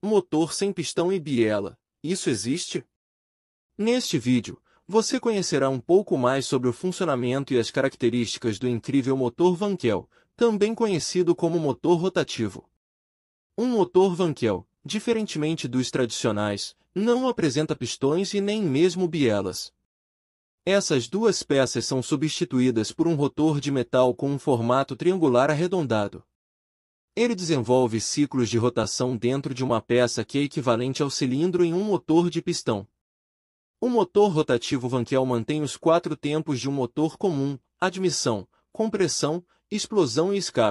Motor sem pistão e biela, isso existe? Neste vídeo, você conhecerá um pouco mais sobre o funcionamento e as características do incrível motor Vankel, também conhecido como motor rotativo. Um motor Vankel, diferentemente dos tradicionais, não apresenta pistões e nem mesmo bielas. Essas duas peças são substituídas por um rotor de metal com um formato triangular arredondado. Ele desenvolve ciclos de rotação dentro de uma peça que é equivalente ao cilindro em um motor de pistão. O motor rotativo Vankel mantém os quatro tempos de um motor comum, admissão, compressão, explosão e escape.